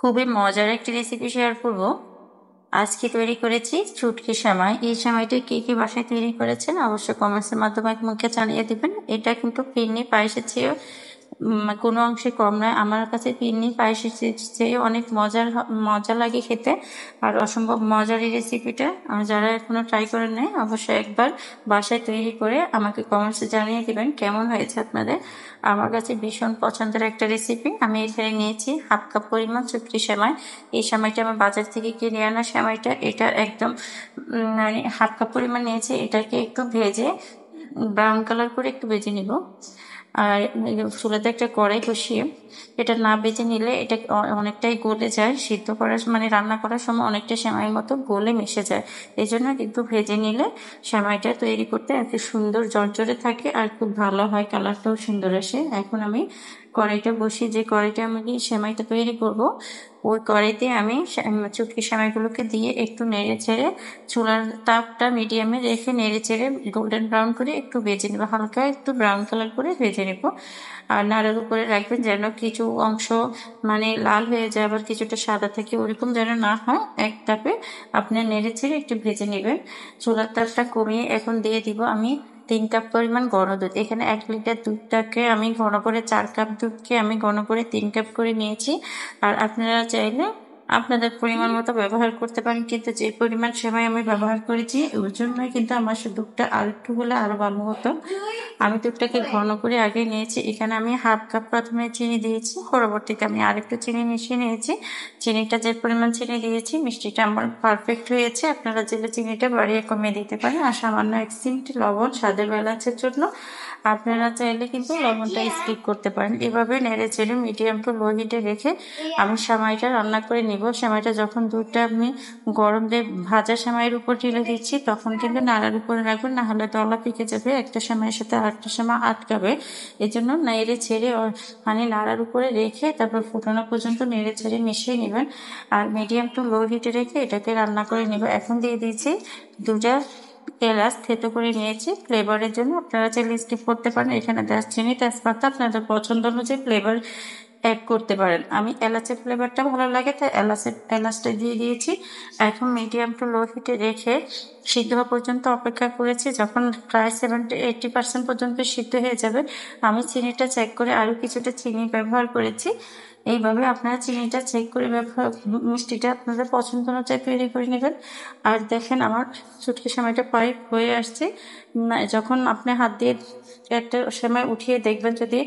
খুবই মজার একটি রেসিপি শেয়ার করব আজকে তৈরি করেছি ছুটকি সেমাই এই সেমাইটা কে কে বাসায় তৈরি করেছেন অবশ্যই কমেন্টসের মাধ্যমে মুখে জানিয়ে দেবেন এটা কিন্তু ফিরনি পায়েসের চেয়ে কোনো অংশে কম নয় আমার কাছে পিন্নি পায়েসের চেয়ে অনেক মজার মজা লাগে খেতে আর অসম্ভব মজার এই রেসিপিটা যারা এখনো ট্রাই করে নেয় অবশ্যই একবার বাসায় তৈরি করে আমাকে কমেন্টসে জানিয়ে দেবেন কেমন হয়েছে আপনাদের আমার কাছে ভীষণ পছন্দের একটা রেসিপি আমি এখানে নিয়েছি হাফ কাপ পরিমাণ চুক্তি সেমাই এই সেমাইটা আমার বাজার থেকে কিনে আনা সেমাইটা এটা একদম মানে হাফ কাপ পরিমাণ নিয়েছি এটাকে একটু ভেজে ব্রাউন কালার করে একটু ভেজে নিব আর চুলাতে একটা কড়াই বসিয়ে এটা না বেজে নিলে এটা অনেকটাই গলে যায় সিদ্ধ করার মানে রান্না করার সময় অনেকটা সেমাইয়ের মতো গলে মিশে যায় এই জন্য কিন্তু ভেজে নিলে সেমাইটা তৈরি করতে এত সুন্দর জর্জরে থাকে আর খুব ভালো হয় কালারটাও সুন্দর আসে এখন আমি কড়াইটা বসি যে কড়াইটা আমি সেমাইটা তৈরি করব ওই কড়াইতে আমি চুটকি সেমাইগুলোকে দিয়ে একটু নেড়ে ছেড়ে চুলার তাপটা মিডিয়ামে রেখে নেড়ে ছেড়ে গোল্ডেন ব্রাউন করে একটু ভেজে নেবো হালকা একটু ব্রাউন কালার করে ভেজে ভেজে নেব আর নাড়ার উপরে রাখবেন যেন কিছু অংশ মানে লাল হয়ে যায় আবার কিছুটা সাদা থাকে ওরকম যেন না হয় এক তাপে আপনার নেড়ে ছেড়ে একটু ভেজে নেবেন চুলার তাপটা কমিয়ে এখন দিয়ে দিব আমি তিন কাপ পরিমাণ গণ দুধ এখানে এক লিটার দুধটাকে আমি ঘন করে চার কাপ দুধকে আমি ঘন করে তিন কাপ করে নিয়েছি আর আপনারা চাইলে আপনাদের পরিমাণ মতো ব্যবহার করতে পারেন কিন্তু যে পরিমাণ সেমাই আমি ব্যবহার করেছি ওর জন্যই কিন্তু আমার দুধটা আর একটু হলে আরও ভালো হতো আমি দুধটাকে ঘন করে আগে নিয়েছি এখানে আমি হাফ কাপ প্রথমে চিনি দিয়েছি পরবর্তীতে আমি আরেকটু চিনি মিশিয়ে নিয়েছি চিনিটা যে পরিমাণ চিনি দিয়েছি মিষ্টিটা আমার পারফেক্ট হয়েছে আপনারা জেলে চিনিটা বাড়িয়ে কমিয়ে দিতে পারেন আর সামান্য এক চিমটি লবণ স্বাদের ব্যালেন্সের জন্য আপনারা চাইলে কিন্তু লবণটা স্কিপ করতে পারেন এভাবে নেড়ে চেড়ে মিডিয়াম টু লো হিটে রেখে আমি সামাইটা রান্না করে নিই নেব সেমাইটা যখন দুধটা আমি গরম দিয়ে ভাজা সেমাইয়ের উপর ঢেলে দিচ্ছি তখন কিন্তু নাড়ার উপরে রাখবেন না হলে দলা পেকে যাবে একটা সেমাইয়ের সাথে আরেকটা সময় আটকাবে এই জন্য নেড়ে ছেড়ে মানে নাড়ার উপরে রেখে তারপর ফুটানো পর্যন্ত নেড়ে ছেড়ে মিশিয়ে নেবেন আর মিডিয়াম টু লো হিটে রেখে এটাকে রান্না করে নেব এখন দিয়ে দিয়েছি দুটা এলাচ থেতো করে নিয়েছি ফ্লেভারের জন্য আপনারা চাইলে স্কিপ করতে পারেন এখানে দাস চিনি তেজপাতা আপনাদের পছন্দ অনুযায়ী ফ্লেভার অ্যাড করতে পারেন আমি এলাচের ফ্লেভারটা ভালো লাগে তাই এলাচের এলাচটা দিয়ে দিয়েছি এখন মিডিয়াম টু লো হিটে রেখে সিদ্ধ হওয়া পর্যন্ত অপেক্ষা করেছি যখন প্রায় সেভেন্টি এইটটি পার্সেন্ট পর্যন্ত সিদ্ধ হয়ে যাবে আমি চিনিটা চেক করে আরও কিছুটা চিনি ব্যবহার করেছি এইভাবে আপনারা চিনিটা চেক করে মিষ্টিটা আপনাদের পছন্দ অনুযায়ী তৈরি করে নেবেন আর দেখেন আমার চুটকি সময়টা প্রায় হয়ে আসছে যখন আপনি হাত দিয়ে একটা সময় উঠিয়ে দেখবেন যদি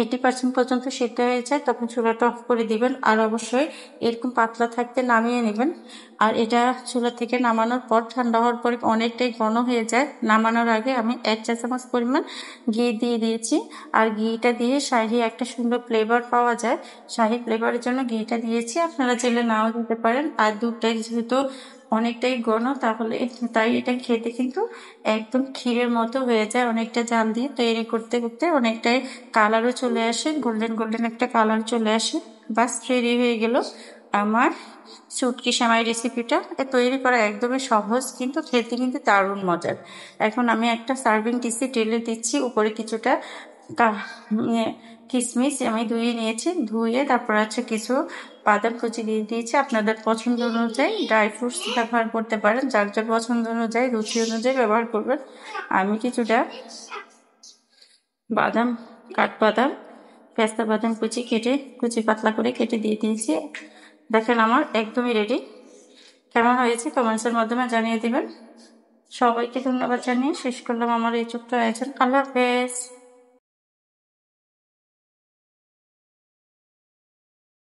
এইটি পার্সেন্ট পর্যন্ত সেদ্ধ হয়ে যায় তখন চুলাটা অফ করে দিবেন আর অবশ্যই এরকম পাতলা থাকতে নামিয়ে নেবেন আর এটা চুলা থেকে নামানোর পর ঠান্ডা হওয়ার পরে অনেকটাই ঘন হয়ে যায় নামানোর আগে আমি এক চা চামচ পরিমাণ ঘি দিয়ে দিয়েছি আর ঘিটা দিয়ে শাড়ি একটা সুন্দর ফ্লেভার পাওয়া যায় শাহি ফ্লেভারের জন্য ঘিটা দিয়েছি আপনারা চাইলে নাও দিতে পারেন আর দুধটাই যেহেতু অনেকটাই ঘন তাহলে তাই এটা খেতে কিন্তু একদম ক্ষীরের মতো হয়ে যায় অনেকটা জাল দিয়ে তৈরি করতে করতে অনেকটাই কালারও চলে আসে গোল্ডেন গোল্ডেন একটা কালার চলে আসে বাস রেডি হয়ে গেল আমার চুটকি সেমাই রেসিপিটা তৈরি করা একদমই সহজ কিন্তু খেতে কিন্তু দারুণ মজার এখন আমি একটা সার্ভিং টিসি ঢেলে দিচ্ছি উপরে কিছুটা কিশমিশ আমি ধুয়ে নিয়েছি ধুয়ে তারপর আছে কিছু বাদাম কুচি দিয়ে দিয়েছি আপনাদের পছন্দ অনুযায়ী ড্রাই ফ্রুটস ব্যবহার করতে পারেন যার যার পছন্দ অনুযায়ী রুচি অনুযায়ী ব্যবহার করবেন আমি কিছুটা বাদাম কাঠবাদাম পেস্তা বাদাম কুচি কেটে কুচি পাতলা করে কেটে দিয়ে দিয়েছি দেখেন আমার একদমই রেডি কেমন হয়েছে কমেন্টসের মাধ্যমে জানিয়ে দেবেন সবাইকে ধন্যবাদ জানিয়ে শেষ করলাম আমার এই চুপটা আয়োজন আল্লাহ হাফেজ